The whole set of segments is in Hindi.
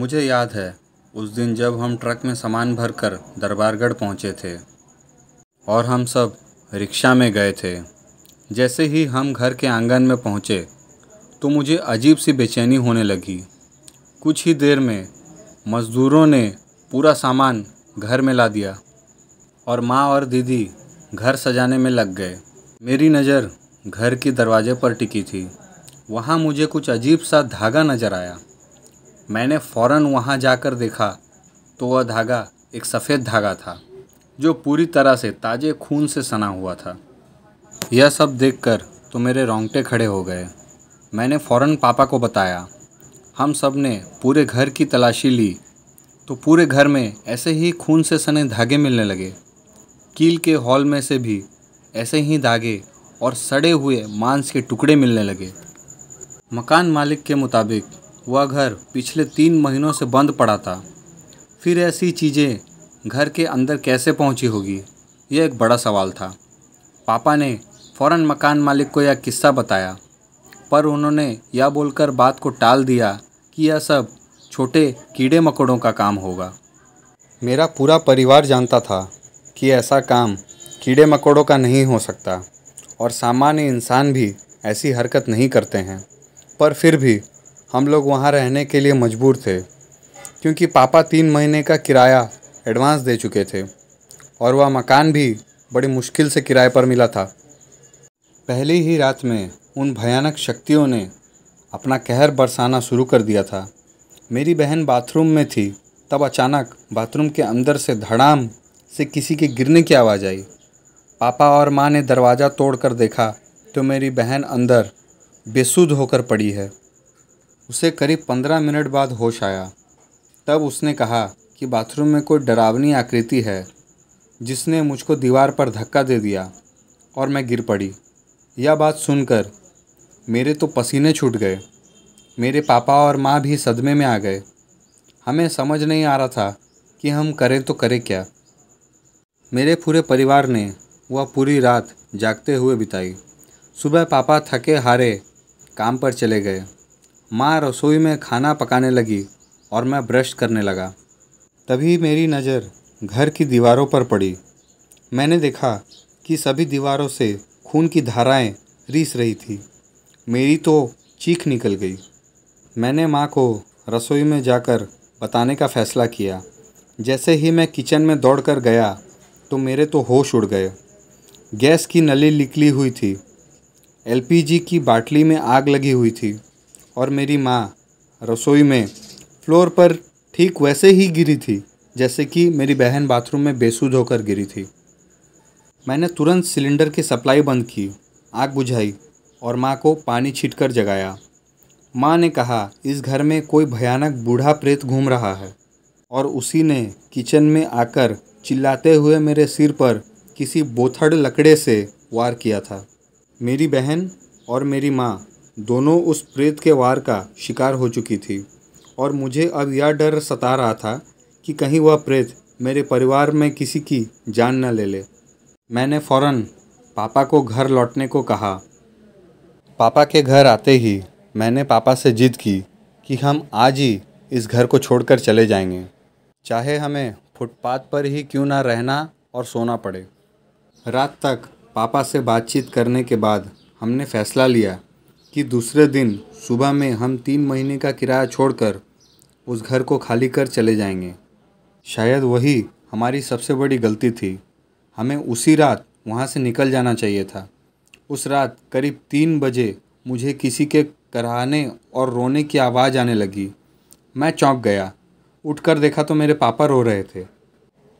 मुझे याद है उस दिन जब हम ट्रक में सामान भरकर दरबारगढ़ पहुंचे थे और हम सब रिक्शा में गए थे जैसे ही हम घर के आंगन में पहुंचे तो मुझे अजीब सी बेचैनी होने लगी कुछ ही देर में मज़दूरों ने पूरा सामान घर में ला दिया और माँ और दीदी घर सजाने में लग गए मेरी नज़र घर के दरवाजे पर टिकी थी वहाँ मुझे कुछ अजीब सा धागा नज़र आया मैंने फ़ौरन वहाँ जाकर देखा तो वह धागा एक सफ़ेद धागा था जो पूरी तरह से ताजे खून से सना हुआ था यह सब देखकर तो मेरे रोंगटे खड़े हो गए मैंने फ़ौरन पापा को बताया हम सब ने पूरे घर की तलाशी ली तो पूरे घर में ऐसे ही खून से सने धागे मिलने लगे कील के हॉल में से भी ऐसे ही धागे और सड़े हुए मांस के टुकड़े मिलने लगे मकान मालिक के मुताबिक वह घर पिछले तीन महीनों से बंद पड़ा था फिर ऐसी चीज़ें घर के अंदर कैसे पहुंची होगी यह एक बड़ा सवाल था पापा ने फ़ौर मकान मालिक को यह किस्सा बताया पर उन्होंने यह बोलकर बात को टाल दिया कि यह सब छोटे कीड़े मकोड़ों का काम होगा मेरा पूरा परिवार जानता था कि ऐसा काम कीड़े मकोड़ों का नहीं हो सकता और सामान्य इंसान भी ऐसी हरकत नहीं करते हैं पर फिर भी हम लोग वहाँ रहने के लिए मजबूर थे क्योंकि पापा तीन महीने का किराया एडवांस दे चुके थे और वह मकान भी बड़ी मुश्किल से किराए पर मिला था पहली ही रात में उन भयानक शक्तियों ने अपना कहर बरसाना शुरू कर दिया था मेरी बहन बाथरूम में थी तब अचानक बाथरूम के अंदर से धड़ाम से किसी के गिरने की आवाज़ आई पापा और माँ ने दरवाज़ा तोड़कर देखा तो मेरी बहन अंदर बेसुध होकर पड़ी है उसे करीब पंद्रह मिनट बाद होश आया तब उसने कहा कि बाथरूम में कोई डरावनी आकृति है जिसने मुझको दीवार पर धक्का दे दिया और मैं गिर पड़ी यह बात सुनकर मेरे तो पसीने छूट गए मेरे पापा और माँ भी सदमे में आ गए हमें समझ नहीं आ रहा था कि हम करें तो करें क्या मेरे पूरे परिवार ने वह पूरी रात जागते हुए बिताई सुबह पापा थके हारे काम पर चले गए माँ रसोई में खाना पकाने लगी और मैं ब्रश करने लगा तभी मेरी नज़र घर की दीवारों पर पड़ी मैंने देखा कि सभी दीवारों से खून की धाराएं रीस रही थी मेरी तो चीख निकल गई मैंने माँ को रसोई में जाकर बताने का फ़ैसला किया जैसे ही मैं किचन में दौड़कर गया तो मेरे तो होश उड़ गए गैस की नली निकली हुई थी एलपीजी की बाटली में आग लगी हुई थी और मेरी माँ रसोई में फ्लोर पर ठीक वैसे ही गिरी थी जैसे कि मेरी बहन बाथरूम में बेसुध होकर गिरी थी मैंने तुरंत सिलेंडर की सप्लाई बंद की आग बुझाई और माँ को पानी छिटकर जगाया माँ ने कहा इस घर में कोई भयानक बूढ़ा प्रेत घूम रहा है और उसी ने किचन में आकर चिल्लाते हुए मेरे सिर पर किसी बोथड़ लकड़े से वार किया था मेरी बहन और मेरी माँ दोनों उस प्रेत के वार का शिकार हो चुकी थी और मुझे अब यह डर सता रहा था कि कहीं वह प्रेत मेरे परिवार में किसी की जान न ले ले मैंने फौरन पापा को घर लौटने को कहा पापा के घर आते ही मैंने पापा से जिद की कि हम आज ही इस घर को छोड़कर चले जाएंगे चाहे हमें फुटपाथ पर ही क्यों ना रहना और सोना पड़े रात तक पापा से बातचीत करने के बाद हमने फैसला लिया कि दूसरे दिन सुबह में हम तीन महीने का किराया छोड़कर उस घर को खाली कर चले जाएंगे शायद वही हमारी सबसे बड़ी गलती थी हमें उसी रात वहाँ से निकल जाना चाहिए था उस रात करीब तीन बजे मुझे किसी के कराने और रोने की आवाज़ आने लगी मैं चौंक गया उठकर देखा तो मेरे पापा रो रहे थे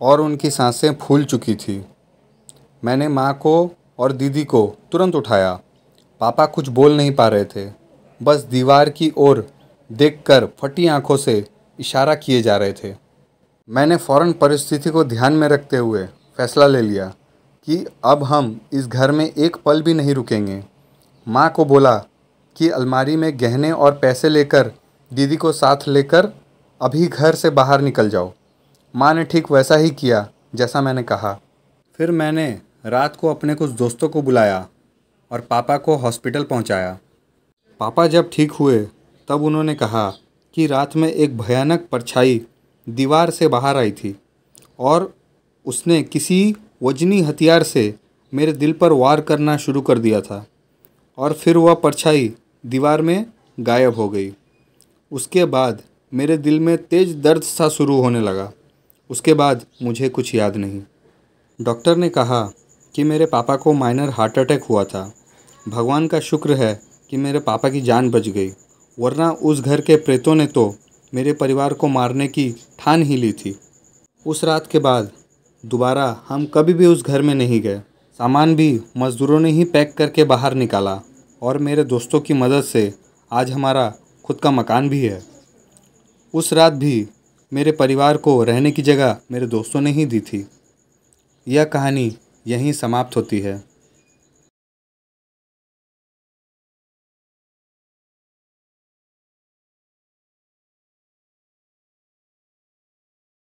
और उनकी सांसें फूल चुकी थी मैंने माँ को और दीदी को तुरंत उठाया पापा कुछ बोल नहीं पा रहे थे बस दीवार की ओर देखकर फटी आंखों से इशारा किए जा रहे थे मैंने फौरन परिस्थिति को ध्यान में रखते हुए फैसला ले लिया कि अब हम इस घर में एक पल भी नहीं रुकेंगे माँ को बोला कि अलमारी में गहने और पैसे लेकर दीदी को साथ लेकर अभी घर से बाहर निकल जाओ माँ ने ठीक वैसा ही किया जैसा मैंने कहा फिर मैंने रात को अपने कुछ दोस्तों को बुलाया और पापा को हॉस्पिटल पहुंचाया। पापा जब ठीक हुए तब उन्होंने कहा कि रात में एक भयानक परछाई दीवार से बाहर आई थी और उसने किसी वजनी हथियार से मेरे दिल पर वार करना शुरू कर दिया था और फिर वह परछाई दीवार में गायब हो गई उसके बाद मेरे दिल में तेज दर्द सा शुरू होने लगा उसके बाद मुझे कुछ याद नहीं डॉक्टर ने कहा कि मेरे पापा को माइनर हार्ट अटैक हुआ था भगवान का शुक्र है कि मेरे पापा की जान बच गई वरना उस घर के प्रेतों ने तो मेरे परिवार को मारने की ठान ही ली थी उस रात के बाद दोबारा हम कभी भी उस घर में नहीं गए सामान भी मज़दूरों ने ही पैक करके बाहर निकाला और मेरे दोस्तों की मदद से आज हमारा खुद का मकान भी है उस रात भी मेरे परिवार को रहने की जगह मेरे दोस्तों ने ही दी थी यह कहानी यहीं समाप्त होती है